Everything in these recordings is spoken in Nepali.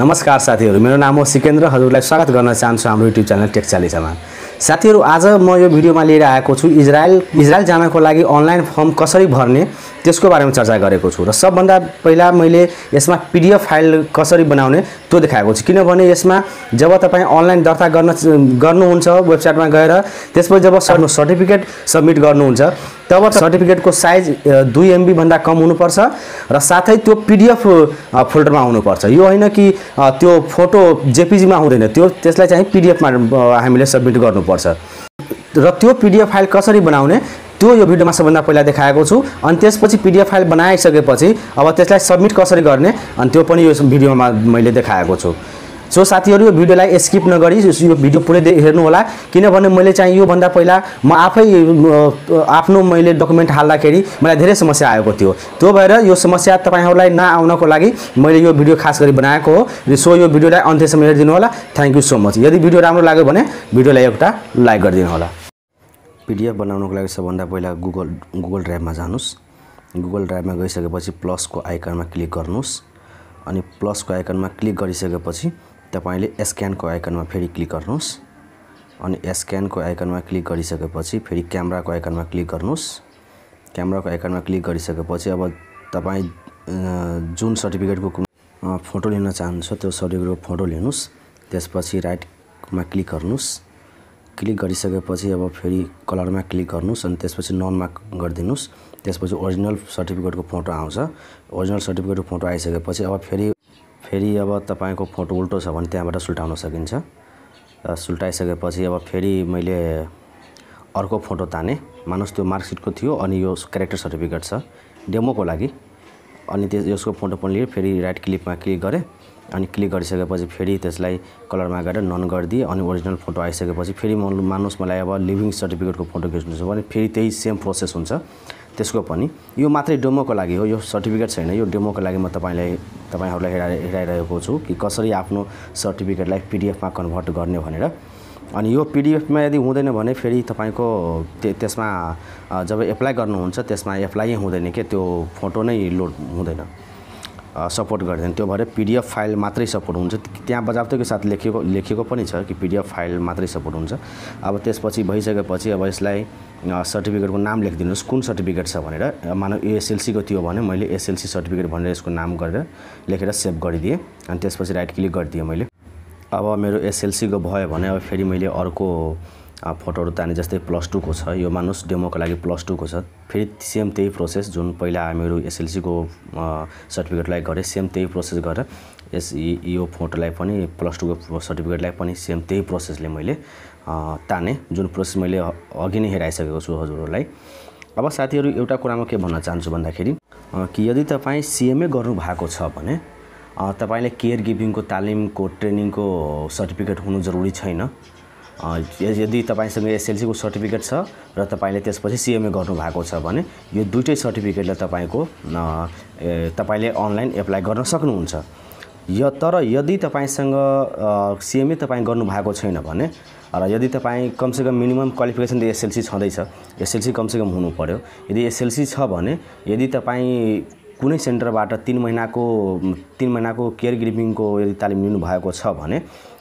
नमस्कार साथीहरू मेरो नाम हो सिकेन्द्र हजुरलाई स्वागत गर्न चाहन्छु हाम्रो युट्युब च्यानल टेक चालिसामा साथीहरू आज म यो भिडियोमा लिएर आएको छु इजरायल इजरायल जानको लागि अनलाइन फर्म कसरी भर्ने त्यसको बारेमा चर्चा गरेको छु र सबभन्दा पहिला मैले यसमा पिडिएफ फाइल कसरी बनाउने त्यो देखाएको छु किनभने यसमा जब तपाईँ अनलाइन दर्ता गर्न गर्नुहुन्छ वेबसाइटमा गएर त्यसपछि जब सर्टिफिकेट सब्मिट गर्नुहुन्छ तब सर्टिफिकेटको साइज दुई एमबीभन्दा कम हुनुपर्छ र साथै त्यो पिडिएफ फोल्डरमा हुनुपर्छ यो होइन कि त्यो फोटो जेपिजीमा हुँदैन त्यो त्यसलाई चाहिँ पिडिएफमा हामीले सब्मिट गर्नुपर्छ र त्यो पिडिएफ फाइल कसरी बनाउने त्यो यो भिडियोमा सबभन्दा पहिला देखाएको छु अनि त्यसपछि पिडिएफ फाइल बनाइसकेपछि अब त्यसलाई सब्मिट कसरी गर्ने अनि त्यो पनि यो भिडियोमा मैले देखाएको छु सो साथीहरू यो भिडियोलाई स्किप नगरी यो भिडियो पुरै हेर्नुहोला किनभने मैले चाहिँ योभन्दा पहिला म आफै आफ्नो मैले डकुमेन्ट हाल्दाखेरि मलाई धेरै समस्या आएको थियो त्यो भएर यो समस्या तपाईँहरूलाई नआउनको लागि मैले यो भिडियो खास गरी बनाएको हो सो यो भिडियोलाई अन्त्यसम्म हेरिदिनु होला थ्याङ्क यू सो मच यदि भिडियो राम्रो लाग्यो भने भिडियोलाई एउटा लाइक गरिदिनु होला पिडिएफ बनाउनुको लागि सबभन्दा पहिला गुगल गुगल ड्राइभमा जानुहोस् गुगल ड्राइभमा गइसकेपछि प्लसको आइकनमा क्लिक गर्नुहोस् अनि प्लसको आइकनमा क्लिक गरिसकेपछि तपाईँले स्क्यानको आइकनमा फेरि क्लिक गर्नुहोस् अनि स्क्यानको आइकनमा क्लिक गरिसकेपछि फेरि क्यामेराको आइकनमा क्लिक गर्नुहोस् क्यामराको आइकनमा क्लिक गरिसकेपछि अब तपाईँ जुन सर्टिफिकेटको फोटो लिन चाहनुहुन्छ त्यो सर्टिफिकेटको फोटो लिनुहोस् त्यसपछि राइटमा क्लिक गर्नुहोस् क्लिक गरिसकेपछि अब फेरि कलरमा क्लिक गर्नुहोस् अनि त्यसपछि ननमा गरिदिनुहोस् त्यसपछि ओरिजिनल सर्टिफिकेटको फोटो आउँछ ओरिजिनल सर्टिफिकेटको फोटो आइसकेपछि अब फेरि फेरि अब तपाईँको फोटो उल्टो छ भने त्यहाँबाट सुल्टाउन सकिन्छ सुल्टाइसकेपछि अब फेरि मैले अर्को फोटो ताने मानस त्यो मार्कसिटको थियो अनि यो क्यारेक्टर सर्टिफिकेट छ डेमोको लागि अनि त्यस यसको फोटो पनि लिएँ फेरि राइट क्लिकमा क्लिक गरेँ अनि क्लिक गरिसकेपछि फेरि त्यसलाई कलरमा गएर नन गरिदिएँ अनि ओरिजिनल फोटो आइसकेपछि फेरि म मान्नुहोस् मलाई अब लिभिङ सर्टिफिकेटको फोटो खिच्नु छ भने फेरि त्यही सेम प्रोसेस हुन्छ त्यसको पनि यो मात्रै डेमोको लागि हो यो सर्टिफिकेट छैन यो डेमोको लागि म तपाईँलाई तपाईँहरूलाई हिँडा हिँडाइरहेको छु कि कसरी आफ्नो सर्टिफिकेटलाई पिडिएफमा कन्भर्ट गर्ने भनेर अनि यो पिडिएफमा यदि हुँदैन भने फेरि तपाईँको त्यसमा जब एप्लाई गर्नुहुन्छ त्यसमा एप्लाई हुँदैन क्या त्यो फोटो नै लोड हुँदैन सपोर्ट गर्दैन त्यो भएर पिडिएफ फाइल मात्रै सपोर्ट हुन्छ त्यहाँ बजावतैको साथ लेखिएको लेखिएको पनि छ कि पिडिएफ फाइल मात्रै सपोर्ट हुन्छ अब त्यसपछि भइसकेपछि अब यसलाई सर्टिफिकेटको नाम लेखिदिनुहोस् कुन सर्टिफिकेट छ भनेर मानव एसएलसीको थियो भने मैले एसएलसी सर्टिफिकेट भनेर यसको नाम गरेर लेखेर सेभ गरिदिएँ अनि त्यसपछि राइट क्लिक गरिदिएँ मैले अब मेरो एसएलसीको भयो भने अब फेरि मैले अर्को फोटोहरू ताने जस्तै प्लस टूको छ यो मानुस डेमोको लागि प्लस टूको छ फेरि सेम त्यही प्रोसेस जुन पहिला हामीहरू एसएलसीको सर्टिफिकेटलाई गरेँ सेम त्यही प्रोसेस गरेर यस यो फोटोलाई पनि प्लस टूको सर्टिफिकेटलाई पनि सेम त्यही प्रोसेसले मैले ताने जुन प्रोसेस मैले अघि नै हेराइसकेको छु हजुरहरूलाई अब साथीहरू एउटा कुरामा के भन्न चाहन्छु भन्दाखेरि कि यदि तपाईँ सिएमए गर्नुभएको छ भने तपाईँले केयर गिभिङको तालिमको ट्रेनिङको सर्टिफिकेट हुनु जरुरी छैन यदि तपाईँसँग एसएलसीको सर्टिफिकेट छ र तपाईँले त्यसपछि सिएमए गर्नुभएको छ भने यो दुइटै सर्टिफिकेटलाई तपाईँको तपाईँले अनलाइन एप्लाई गर्न सक्नुहुन्छ य तर यदि तपाईँसँग सिएमए तपाईँ गर्नुभएको छैन भने र यदि तपाईँ कमसेकम मिनिमम क्वालिफिकेसन त एसएलसी छँदैछ एसएलसी कमसेकम हुनु पऱ्यो यदि एसएलसी छ भने यदि तपाईँ कुनै सेन्टरबाट तिन महिनाको तिन महिनाको केयर ग्रिपिङको यदि तालिम लिनुभएको छ भने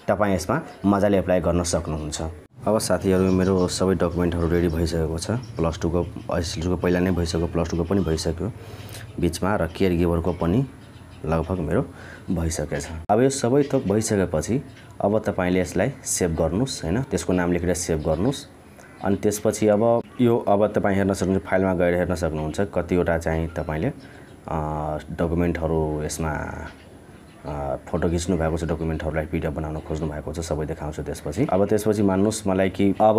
तपाईँ यसमा मजाले एप्लाई गर्न सक्नुहुन्छ अब साथीहरू मेरो सबै डकुमेन्टहरू रेडी भइसकेको छ प्लस टूको एसएलसीको पहिला नै भइसक्यो प्लस टूको पनि भइसक्यो बिचमा र केयर गिभरको पनि लगभग मेरो छ अब यो सबै थोक भइसकेपछि अब तपाईँले यसलाई सेभ गर्नुहोस् होइन त्यसको नाम लेखेर सेभ गर्नुहोस् अनि त्यसपछि अब यो अब तपाईँ हेर्न सक्नुहुन्छ फाइलमा गएर हेर्न सक्नुहुन्छ कतिवटा चाहिँ तपाईँले डकुमेन्टहरू यसमा फोटो खिच्नु भएको छ डकुमेन्टहरूलाई पिडिएफ बनाउन खोज्नु भएको छ सबै देखाउँछु त्यसपछि अब त्यसपछि मान्नुहोस् मलाई कि अब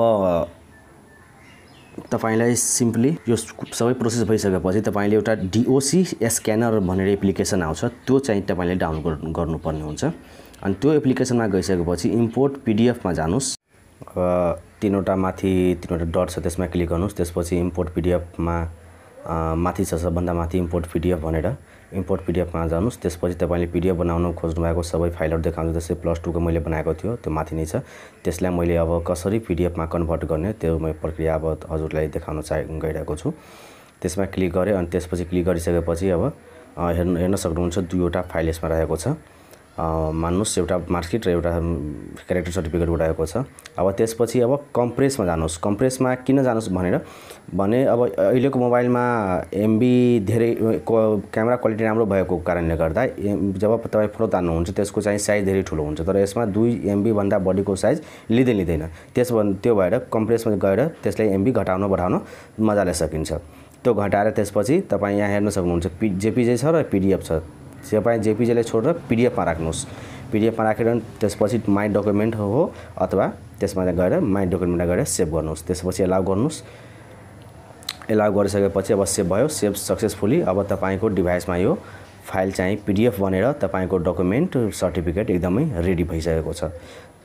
तपाईँलाई सिम्पली यो सबै प्रोसेस भइसकेपछि तपाईँले एउटा डिओसी स्क्यानर भनेर एप्लिकेसन आउँछ त्यो चाहिँ तपाईँले डाउनलोड गर्नुपर्ने हुन्छ अनि त्यो एप्लिकेसनमा गइसकेपछि इम्पोर्ट पिडिएफमा जानुहोस् तिनवटा माथि तिनवटा डट छ त्यसमा क्लिक गर्नुहोस् त्यसपछि इम्पोर्ट पिडिएफमा माथि छ सबभन्दा माथि इम्पोर्ट पिडिएफ भनेर इम्पोर्ट पिडिएफमा जानुहोस् त्यसपछि तपाईँले पिडिएफ बनाउनु भएको सबै फाइलहरू देखाउँछु जस्तै प्लस टूको मैले बनाएको थियो त्यो माथि नै छ त्यसलाई मैले अब कसरी पिडिएफमा कन्भर्ट गर्ने त्यो म प्रक्रिया अब हजुरलाई देखाउन चाहे गइरहेको छु त्यसमा क्लिक गरेँ अनि त्यसपछि क्लिक गरिसकेपछि अब हेर्नु हेर्न सक्नुहुन्छ दुईवटा फाइल यसमा रहेको छ मान्नुहोस् एउटा मार्कसिट र एउटा क्यारेक्टर सर्टिफिकेट उठाएको छ अब त्यसपछि अब कम्प्रेसमा जानुहोस् कम्प्रेसमा किन जानुहोस् भनेर भने अब अहिलेको मोबाइलमा एमबी धेरै क्यामेरा क्वालिटी राम्रो भएको कारणले गर्दा जब तपाईँ फोटो तान्नुहुन्छ त्यसको चाहिँ साइज धेरै ठुलो हुन्छ तर यसमा दुई एमबीभन्दा बढीको साइज लिँदै लिँदैन त्यस त्यो भएर कम्प्रेसमा गएर त्यसलाई एमबी घटाउन बढाउन मजाले सकिन्छ त्यो घटाएर त्यसपछि तपाईँ यहाँ हेर्न सक्नुहुन्छ पि जेपिजे छ र पिडिएफ छ तपाईँ जेपिजेलाई छोडेर पिडिएफमा राख्नुहोस् पिडिएफमा राखेर त्यसपछि माई डकुमेन्ट हो अथवा त्यसमा गएर माई डकुमेन्टमा गएर सेभ गर्नुहोस् त्यसपछि एलाउ गर्नुहोस् एलाउ गरिसकेपछि अब सेभ भयो सेभ सक्सेसफुली अब तपाईँको डिभाइसमा यो फाइल चाहिँ पिडिएफ बनेर तपाईँको डकुमेन्ट सर्टिफिकेट एकदमै रेडी भइसकेको छ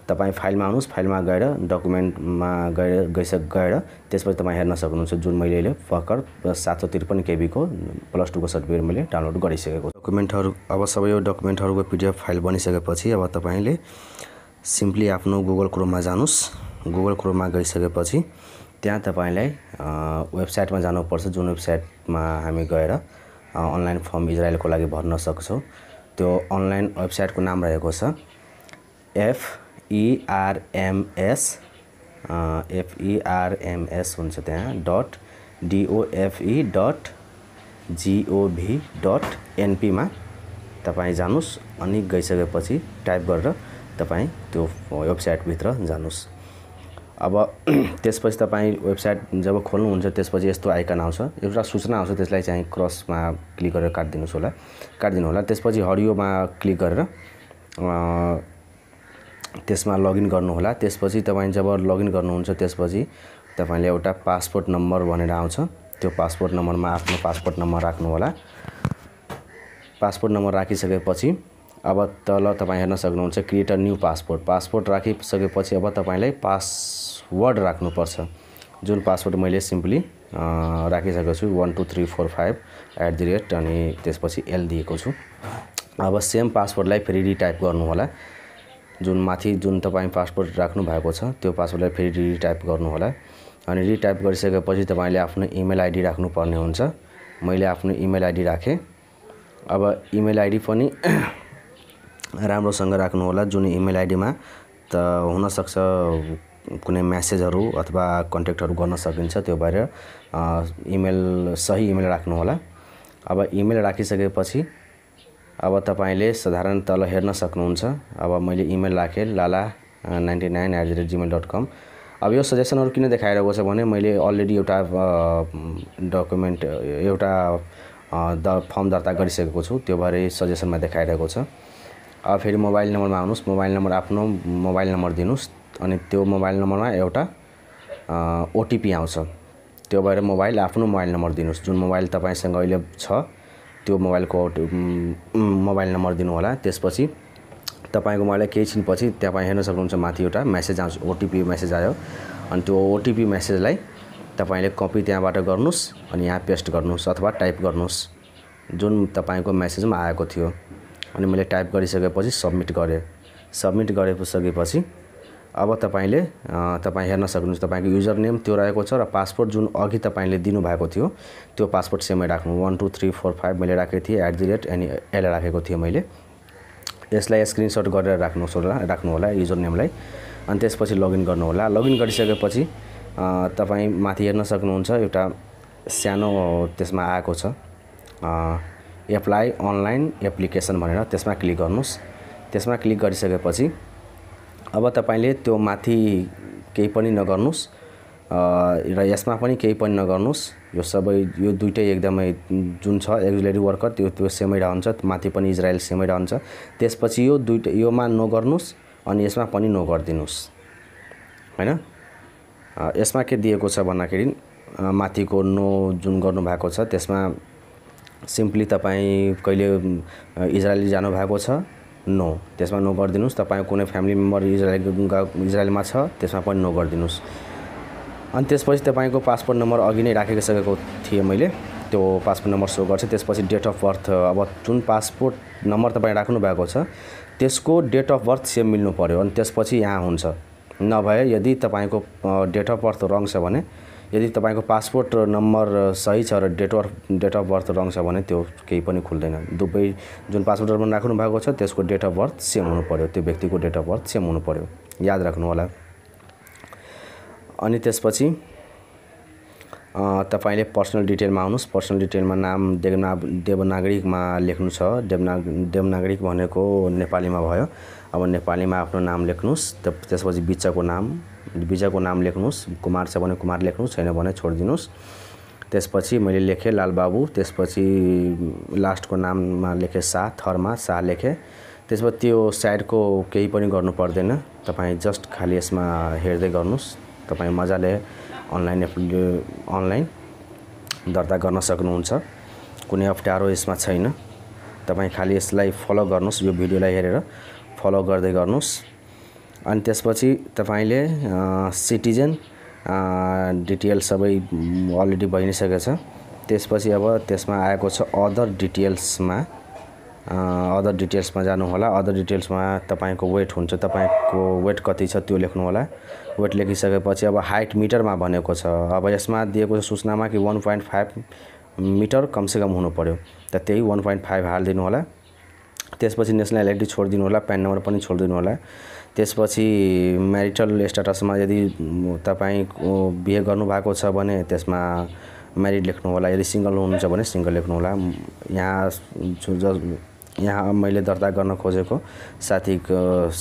तपाईँ फाइलमा आउनुहोस् फाइलमा गएर डकुमेन्टमा गएर गइस गएर त्यसपछि तपाईँ हेर्न सक्नुहुन्छ जुन मैले अहिले भर्खर सात सौ त्रिपन्न केबीको प्लस टूको सर्टिफिकेट मैले डाउनलोड गरिसकेको डकुमेन्टहरू अब सबै यो डकुमेन्टहरूको पिडिएफ फाइल बनिसकेपछि अब तपाईँले सिम्पली आफ्नो गुगल क्रोममा जानुहोस् गुगल क्रोममा गइसकेपछि त्यहाँ तपाईँलाई वेबसाइटमा जानुपर्छ जुन वेबसाइटमा हामी गएर अनलाइन फर्म इजरायलको लागि भर्न सक्छौँ त्यो अनलाइन वेबसाइटको नाम रहेको छ F ERMS FERMS e e हुन्छ त्यहाँ dot DOFE dot GOV dot एनपीमा तपाईँ जानुहोस् अनि गइसकेपछि टाइप गरेर तपाईँ त्यो वेबसाइटभित्र जानुहोस् अब त्यसपछि तपाईँ वेबसाइट जब खोल्नुहुन्छ त्यसपछि यस्तो आइकन आउँछ एउटा सूचना आउँछ त्यसलाई चाहिँ क्रसमा क्लिक गरेर काटिदिनुहोस् होला काटिदिनु होला त्यसपछि हरियोमा क्लिक गरेर त्यसमा लगइन गर्नुहोला त्यसपछि तपाईँ जब लगइन गर्नुहुन्छ त्यसपछि तपाईँले एउटा पासपोर्ट नम्बर भनेर आउँछ त्यो पासपोर्ट नम्बरमा आफ्नो पासपोर्ट नम्बर राख्नुहोला पासपोर्ट नम्बर राखिसकेपछि अब तल तपाईँ हेर्न सक्नुहुन्छ create a new passport passport राखिसकेपछि अब तपाईँलाई पासवर्ड राख्नुपर्छ जुन पासवर्ड मैले सिम्पली राखिसकेको छु one two three four five at the rate अनि त्यसपछि एल दिएको छु अब सेम पासवर्डलाई फेरि रिटाइप गर्नुहोला जुन माथि जुन तपाईँ पासपोर्ट भएको छ त्यो पासपोर्टलाई फेरि रिटाइप गर्नुहोला अनि रिटाइप गरिसकेपछि तपाईँले आफ्नो इमेल आइडी राख्नुपर्ने हुन्छ मैले आफ्नो इमेल आइडी राखेँ अब इमेल आइडी पनि राम्रोसँग राख्नुहोला जुन इमेल आइडीमा त हुनसक्छ कुनै म्यासेजहरू अथवा कन्ट्याक्टहरू गर्न सकिन्छ त्यो भएर इमेल सही इमेल राख्नुहोला अब इमेल राखिसकेपछि अब तपाईँले साधारण तल हेर्न सक्नुहुन्छ अब मैले इमेल राखेँ लाला ninety nine at the rate Gmail dot com अब यो सजेसनहरू किन देखाइरहेको छ भने मैले अलरेडी एउटा डकुमेन्ट एउटा द फर्म दर्ता गरिसकेको छु त्यो भएर सजेसनमा देखाइरहेको छ अब फेरि मोबाइल नम्बरमा आउनुहोस् मोबाइल नम्बर आफ्नो मोबाइल नम्बर दिनुहोस् अनि त्यो मोबाइल नम्बरमा एउटा ओटिपी आउँछ त्यो भएर मोबाइल आफ्नो मोबाइल नम्बर दिनुहोस् जुन मोबाइल तपाईँसँग अहिले छ त्यो मोबाइलको मोबाइल नम्बर दिनुहोला त्यसपछि तपाईँको मोबाइल केही छिनपछि तपाईँ हेर्न सक्नुहुन्छ माथि एउटा मेसेज आउँछ ओटिपी मेसेज आयो अनि त्यो ओटिपी मेसेजलाई तपाईँले कपी त्यहाँबाट गर्नुहोस् अनि यहाँ पेस्ट गर्नुहोस् अथवा टाइप गर्नुहोस् जुन तपाईँको मेसेजमा आएको थियो अनि मैले टाइप गरिसकेपछि सब्मिट गरेँ सब्मिट गरिसकेपछि अब तपाईँले तपाईँ हेर्न सक्नुहुन्छ तपाईँको युजर नेम त्यो रहेको छ र पासपोर्ट जुन अघि तपाईँले दिनुभएको थियो त्यो पासपोर्ट सेमै राख्नु one two three four five मैले राखेको थिएँ एट दि रेट एनी यसलाई राखेको थिएँ मैले यसलाई स्क्रिनसट गरेर राख्नुहोस् होला राख्नु होला युजर नेमलाई अनि त्यसपछि लगइन गर्नुहोला लगइन गरिसकेपछि तपाईँ माथि हेर्न सक्नुहुन्छ एउटा सानो त्यसमा आएको छ एप्लाई अनलाइन एप्लिकेसन भनेर त्यसमा क्लिक गर्नुहोस् त्यसमा क्लिक गरिसकेपछि अब तपाईँले त्यो माथि केही पनि नगर्नुहोस् र यसमा पनि केही पनि नगर्नुहोस् यो सबै यो दुइटै एकदमै जुन छ एक्जुलेरी वर्कर त्यो त्यो सेमै रहन्छ माथि पनि इजरायल सेमै रहन्छ त्यसपछि यो दुइटै योमा नगर्नुहोस् अनि यसमा पनि नगरिदिनुहोस् होइन यसमा के दिएको छ भन्दाखेरि माथिको नो जुन गर्नुभएको छ त्यसमा सिम्पली तपाईँ कहिले इजरायल जानुभएको छ नो त्यसमा नो गरिदिनुहोस् तपाईँको कुनै फ्यामिली मेम्बर इजरायल इजरायलमा छ त्यसमा पनि नो गरिदिनुहोस् अनि त्यसपछि तपाईँको पासपोर्ट नम्बर अघि नै राखेको सकेको थिएँ मैले त्यो पासपोर्ट नम्बर सो गर्छ त्यसपछि डेट अफ बर्थ अब जुन पासपोर्ट नम्बर तपाईँ भएको छ त्यसको डेट अफ बर्थ सेम मिल्नु पऱ्यो अनि त्यसपछि यहाँ हुन्छ नभए यदि तपाईँको डेट अफ बर्थ रङ छ भने यदि तपाईँको पासपोर्ट नम्बर सही छ र date of date of birth wrong छ भने त्यो केही पनि खुल्दैन दुवै जुन पासपोर्ट नम्बर राख्नु भएको छ त्यसको डेट अफ बर्थ सेम हुनु पऱ्यो त्यो व्यक्तिको डेट अफ बर्थ सेम हुनु पऱ्यो याद राख्नु होला अनि त्यसपछि तपाईँले पर्सनल डिटेलमा आउनुहोस् पर्सनल डिटेलमा नाम देवना देवनागरिकमा लेख्नु छ देवना देवनागरिक भनेको नेपालीमा भयो अब नेपालीमा आफ्नो नाम लेख्नुहोस् त्यसपछि बिचको नाम विजयको नाम लेख्नुहोस् कुमार छ भने कुमार लेख्नुहोस् छैन भने छोडिदिनुहोस् त्यसपछि मैले लेखेँ लालबाबु त्यसपछि लास्टको नाममा लेखेँ शाह थरमा शाह लेखेँ त्यसपछि त्यो साइडको केही पनि गर्नु पर्दैन तपाईँ जस्ट खालि यसमा हेर्दै गर्नुहोस् तपाईँ मजाले अनलाइन अनलाइन दर्ता गर्न सक्नुहुन्छ कुनै अप्ठ्यारो यसमा छैन तपाईँ खालि यसलाई फलो गर्नुहोस् यो भिडियोलाई हेरेर फलो गर्दै गर्नुहोस् अनि त्यसपछि तपाईँले सिटिजन डिटेल सबै अलरेडी भइ नै सकेको छ त्यसपछि अब त्यसमा आएको छ अदर डिटेल्समा अदर डिटेल्समा जानुहोला अदर डिटेल्समा तपाईँको वेट हुन्छ तपाईँको वेट कति छ त्यो लेख्नु होला वेट लेखिसकेपछि अब हाइट मिटरमा भनेको छ अब यसमा दिएको छ सूचनामा कि वान पोइन्ट फाइभ मिटर कमसेकम हुनु पऱ्यो त त्यही वान पोइन्ट फाइभ हालिदिनु होला त्यसपछि नेसनल आइडेन्टिटी छोडिदिनु होला प्यान नम्बर पनि छोडिदिनु होला त्यसपछि म्यारिटल स्ट्याटसमा यदि तपाईँ बिहे गर्नुभएको छ भने त्यसमा म्यारिड लेख्नु होला यदि सिङ्गल हुनुहुन्छ भने सिङ्गल लेख्नु होला यहाँ यहाँ मैले दर्ता गर्न खोजेको साथी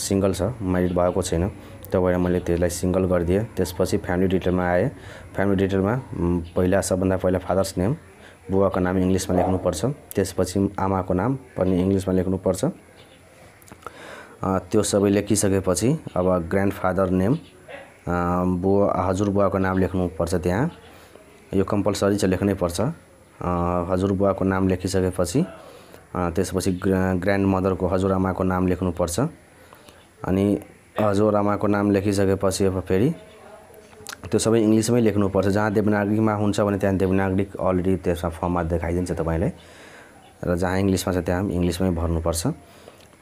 सिङ्गल छ म्यारिड भएको छैन त्यो भएर मैले त्यसलाई सिङ्गल गरिदिएँ त्यसपछि फ्यामिली डिटेलमा आएँ फ्यामिली डिटेलमा पहिला सबभन्दा पहिला फादर्स नेम बुवाको नाम इङ्ग्लिसमा लेख्नुपर्छ त्यसपछि आमाको नाम पनि इङ्ग्लिसमा लेख्नुपर्छ त्यो सबै लेखिसकेपछि अब ग्रान्ड फादर नेम बुवा हजुरबुवाको नाम लेख्नुपर्छ त्यहाँ यो कम्पलसरी चाहिँ लेख्नै पर्छ हजुरबुवाको नाम लेखिसकेपछि त्यसपछि ग्रा ग्रान्ड मदरको हजुरआमाको नाम लेख्नुपर्छ अनि हजुरआमाको नाम लेखिसकेपछि अब फेरि त्यो सबै इङ्ग्लिसमै लेख्नुपर्छ जहाँ देवनागरीमा हुन्छ भने त्यहाँ देवनागरिक अलरेडी त्यसमा फर्ममा देखाइदिन्छ तपाईँलाई र जहाँ इङ्ग्लिसमा छ त्यहाँ इङ्ग्लिसमै भर्नुपर्छ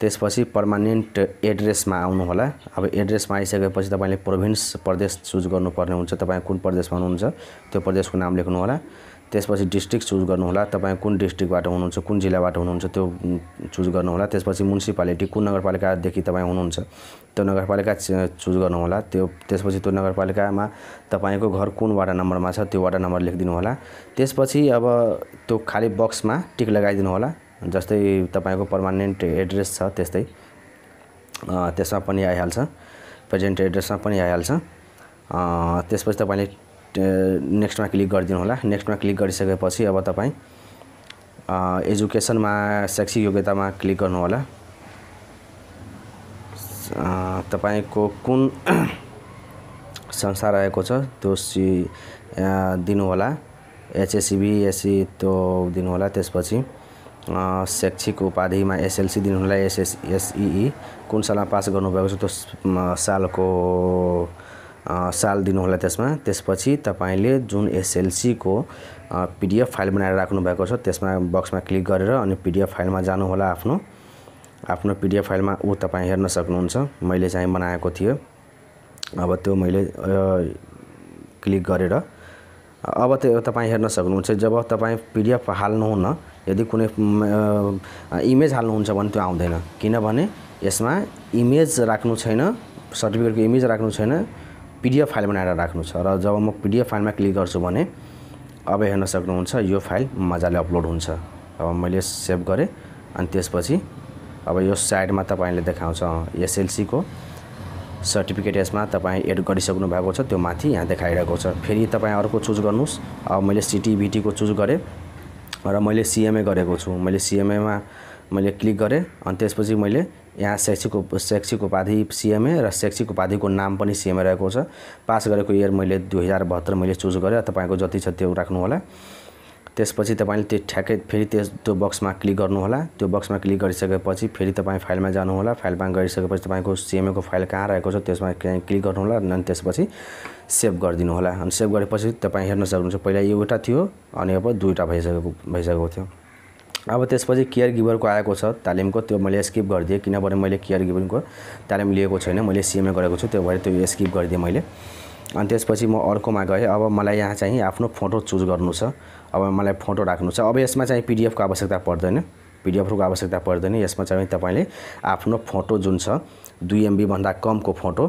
त्यसपछि पर्मानेन्ट एड्रेसमा आउनुहोला अब एड्रेसमा आइसकेपछि तपाईँले प्रोभिन्स प्रदेश चुज गर्नुपर्ने हुन्छ तपाईँ कुन प्रदेशमा हुनुहुन्छ त्यो प्रदेशको नाम लेख्नुहोला त्यसपछि डिस्ट्रिक्ट चुज गर्नुहोला तपाईँ कुन डिस्ट्रिक्टबाट हुनुहुन्छ कुन जिल्लाबाट हुनुहुन्छ त्यो चुज गर्नुहोला त्यसपछि म्युनिसिपालिटी कुन नगरपालिकादेखि तपाईँ हुनुहुन्छ त्यो नगरपालिका चुज गर्नुहोला त्यो त्यसपछि त्यो नगरपालिकामा तपाईँको घर कुन वाडा नम्बरमा छ त्यो वाडा नम्बर लेखिदिनु होला त्यसपछि अब त्यो खाली बक्समा टिक लगाइदिनु होला जस्तै तपाईँको पर्मानेन्ट एड्रेस छ त्यस्तै त्यसमा पनि आइहाल्छ प्रेजेन्ट एड्रेसमा पनि आइहाल्छ त्यसपछि तपाईँले नेक्स्टमा क्लिक गरिदिनु होला नेक्स्टमा क्लिक गरिसकेपछि अब तपाईँ एजुकेसनमा शैक्षिक योग्यतामा क्लिक गर्नु होला तपाईँको कुन संस्था रहेको छ त्यो सी दिनुहोला एचएससिबी एससी त्यो दिनुहोला त्यसपछि शैक्षिक उपाधिमा एसएलसी एसएस एसएसएसई कुन सालमा पास गर्नुभएको छ त्यो सालको साल दिनुहोला त्यसमा त्यसपछि तपाईँले जुन एसएलसीको पिडिएफ फाइल बनाएर राख्नुभएको छ त्यसमा बक्समा क्लिक गरेर अनि पिडिएफ फाइलमा जानुहोला आफ्नो आफ्नो पिडिएफ फाइलमा ऊ तपाईँ हेर्न सक्नुहुन्छ मैले चाहिँ बनाएको थिएँ अब त्यो मैले क्लिक गरेर अब त्यो तपाईँ हेर्न सक्नुहुन्छ जब तपाईँ पिडिएफ हाल्नुहुन्न यदि कुनै इमेज हाल्नुहुन्छ भने त्यो आउँदैन किनभने यसमा इमेज राख्नु छैन सर्टिफिकेटको इमेज राख्नु छैन पिडिएफ फाइल बनाएर राख्नु छ र जब म पिडिएफ फाइलमा क्लिक गर्छु भने अब हेर्न सक्नुहुन्छ यो फाइल मजाले अपलोड हुन्छ अब मैले सेभ गरेँ अनि त्यसपछि अब यो साइडमा तपाईँले देखाउँछ एसएलसीको सर्टिफिकेट यसमा तपाईँ एड गरिसक्नु भएको छ त्यो माथि यहाँ देखाइरहेको छ फेरि तपाईँ अर्को चुज गर्नुहोस् अब मैले सिटिभिटीको चुज गरेँ र मैले सिएमए गरेको छु मैले सिएमएमा मैले क्लिक गरेँ अनि त्यसपछि मैले यहाँ शैक्षिक शैक्षिक उपाधि सिएमए र शैक्षिक उपाधिको नाम पनि सिएमए रहेको छ पास गरेको इयर मैले दुई हजार बहत्तर मैले चुज गरेँ तपाईँको जति छ त्यो राख्नु होला त्यसपछि तपाईँले त्यो ठ्याक्कै फेरि त्यस त्यो बक्समा क्लिक गर्नुहोला त्यो बक्समा क्लिक गरिसकेपछि फेरि तपाईँ फाइलमा जानुहोला फाइलमा गरिसकेपछि तपाईँको सिएमएको फाइल कहाँ रहेको छ त्यसमा क्लिक गर्नुहोला अनि त्यसपछि सेभ गरिदिनु होला अनि सेभ गरेपछि तपाईँ हेर्न सक्नुहुन्छ पहिला एउटा थियो अनि अब दुईवटा भइसकेको भइसकेको थियो अब त्यसपछि केयर गिभरको आएको छ तालिमको त्यो मैले स्किप गरिदिएँ किनभने मैले केयर गिभरको तालिम लिएको छैन मैले सिएमए गरेको छु त्यो भएर त्यो स्किप गरिदिएँ मैले अनि त्यसपछि म अर्कोमा गएँ अब मलाई यहाँ चाहिँ आफ्नो फोटो चुज गर्नु छ अब मलाई फोटो राख्नु छ अब यसमा चाहिँ पिडिएफको आवश्यकता पर्दैन पिडिएफहरूको आवश्यकता पर्दैन यसमा चाहिँ तपाईँले आफ्नो फोटो जुन छ दुई एमबीभन्दा कमको फोटो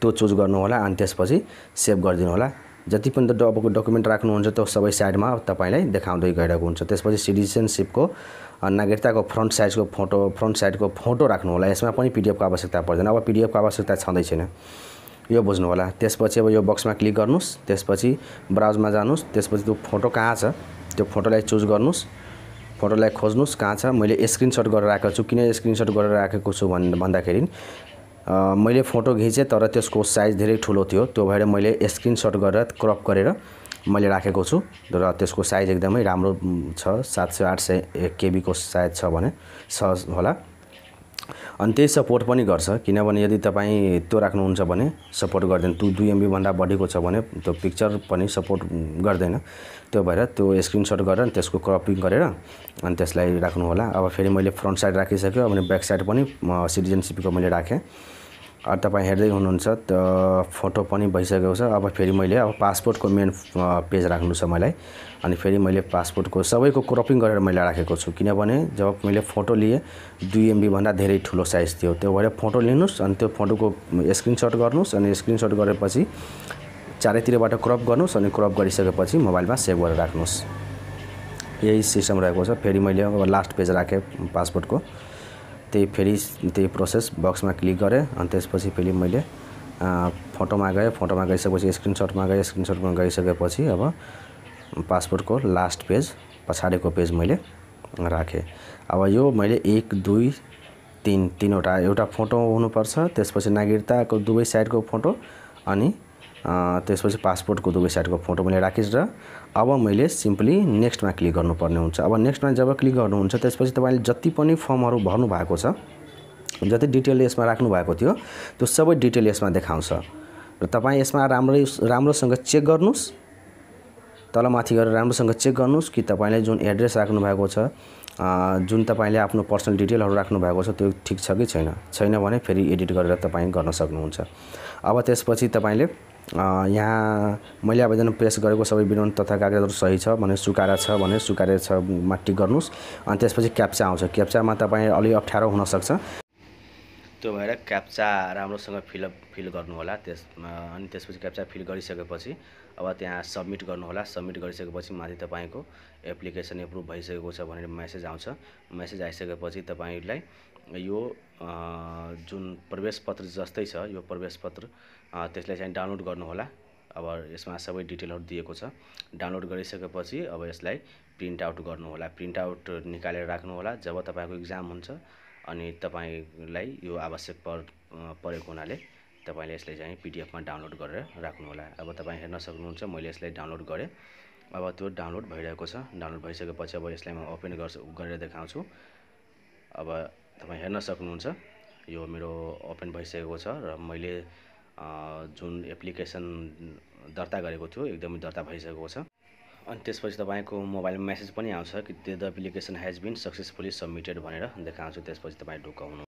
त्यो चुज होला अनि त्यसपछि सेभ गरिदिनु होला जति पनि डबको डकुमेन्ट राख्नुहुन्छ त्यो सबै साइडमा तपाईँलाई देखाउँदै गइरहेको हुन्छ त्यसपछि सिटिजनसिपको नागरिकताको फ्रन्ट साइजको फोटो फ्रन्ट साइडको फोटो राख्नु होला यसमा पनि पिडिएफको आवश्यकता पर्दैन अब पिडिएफको आवश्यकता छँदै छैन यो होला त्यसपछि अब यो बक्समा क्लिक गर्नुहोस् त्यसपछि ब्राउजमा जानुहोस् त्यसपछि त्यो फोटो कहाँ छ त्यो फोटोलाई चुज गर्नुहोस् फोटोलाई खोज्नुहोस् कहाँ छ मैले स्क्रिनसट गरेर राखेको छु किन स्क्रिनसट गरेर राखेको छु भन् भन्दाखेरि मैले फोटो घिचेँ तर त्यसको साइज धेरै ठुलो थियो त्यो भएर मैले स्क्रिनसट गरेर क्रप गरेर मैले राखेको छु र त्यसको साइज एकदमै राम्रो छ सात सय आठ सय केबीको सायद छ भने छ होला अनि त्यही सपोर्ट पनि गर्छ किनभने यदि तपाईँ त्यो राख्नुहुन्छ भने सपोर्ट गर्दैन त्यो दुई एमबीभन्दा बढीको छ भने त्यो पिक्चर पनि सपोर्ट गर्दैन त्यो भएर त्यो स्क्रिनसट गरेर अनि त्यसको क्रपिङ गरेर अनि त्यसलाई राख्नु होला अब फेरि मैले फ्रन्ट साइड राखिसक्यो अनि ब्याक साइड पनि सिटिजनसिपको मैले राखेँ तपाईँ हेर्दै हुनुहुन्छ त फोटो पनि भइसकेको छ अब फेरि मैले अब पासपोर्टको मेन पेज राख्नु छ मलाई अनि फेरि मैले पासपोर्टको सबैको क्रपिङ गरेर मैले राखेको छु किनभने जब मैले फोटो लिएँ दुई एमबीभन्दा धेरै ठुलो साइज थियो त्यो भएर फोटो लिनुहोस् अनि त्यो फोटोको स्क्रिनसट गर्नुहोस् अनि स्क्रिनसट गरेपछि चारैतिरबाट क्रप गर्नुहोस् अनि क्रप गरिसकेपछि मोबाइलमा सेभ गरेर राख्नुहोस् यही सिस्टम रहेको छ फेरि मैले अब लास्ट पेज राखेँ पासपोर्टको त्यही फेरि त्यही प्रोसेस बक्समा क्लिक गरेँ अनि त्यसपछि फेरि मैले फोटोमा गएँ फोटोमा गइसकेपछि स्क्रिनसटमा गएँ स्क्रिनसटमा गइसकेपछि अब पासपोर्टको लास्ट पेज पछाडिको पेज मैले राखेँ अब यो मैले एक दुई तिन तिनवटा एउटा फोटो हुनुपर्छ त्यसपछि नागरिकताको दुवै साइडको फोटो अनि त्यसपछि पासपोर्टको दुवै साइडको फोटो मैले राखेँ र अब मैले सिम्पली नेक्स्टमा क्लिक गर्नुपर्ने हुन्छ अब नेक्स्टमा जब क्लिक गर्नुहुन्छ त्यसपछि तपाईँले जति पनि फर्महरू भर्नु भएको छ जति डिटेल यसमा राख्नु भएको थियो त्यो सबै डिटेल यसमा देखाउँछ र तपाईँ यसमा राम्रै राम्रोसँग चेक गर्नुहोस् तलमाथि गरेर राम्रोसँग चेक गर्नुहोस् कि तपाईँले जुन एड्रेस राख्नु भएको छ जुन तपाईँले आफ्नो पर्सनल डिटेलहरू राख्नु भएको छ त्यो ठिक छ कि छैन छैन भने फेरि एडिट गरेर तपाईँ गर्न सक्नुहुन्छ अब त्यसपछि तपाईँले यहाँ मैले आवेदन प्रेस गरेको सबै विवरण तथा कागजहरू सही छ भने सुकाएर छ भने सुकारे मा टिक गर्नुहोस् अनि त्यसपछि क्याप्चा आउँछ क्याप्चामा तपाईँ अलि अप्ठ्यारो हुनसक्छ त्यो भएर क्याप्चा राम्रोसँग फिलअप फिल गर्नुहोला त्यस अनि त्यसपछि क्याप्चा फिल गरिसकेपछि अब त्यहाँ सब्मिट गर्नुहोला सब्मिट गरिसकेपछि माथि तपाईँको एप्लिकेसन एप्रुभ भइसकेको छ भनेर मेसेज आउँछ मेसेज आइसकेपछि तपाईँलाई यो जुन प्रवेश पत्र जस्तै छ यो प्रवेश पत्र त्यसलाई चाहिँ डाउनलोड गर्नुहोला अब यसमा सबै डिटेलहरू दिएको छ डाउनलोड गरिसकेपछि अब यसलाई प्रिन्ट आउट गर्नुहोला प्रिन्ट आउट निकालेर राख्नुहोला जब तपाईँको इक्जाम हुन्छ अनि तपाईँलाई यो आवश्यक पर परेको हुनाले तपाईँले यसलाई चाहिँ पिडिएफमा डाउनलोड गरेर राख्नुहोला अब तपाईँ हेर्न सक्नुहुन्छ मैले यसलाई डाउनलोड गरेँ अब त्यो डाउनलोड भइरहेको छ डाउनलोड भइसकेपछि अब यसलाई म ओपन गर्छु गरेर देखाउँछु अब तपाईँ हेर्न सक्नुहुन्छ यो मेरो ओपन भइसकेको छ र मैले जुन एप्लिकेसन दर्ता गरेको थियो एकदमै दर्ता भइसकेको छ अनि त्यसपछि तपाईँको मोबाइलमा मेसेज पनि आउँछ कि the application has been successfully submitted भनेर देखाउँछु त्यसपछि तपाईँ ढुक्क हुनु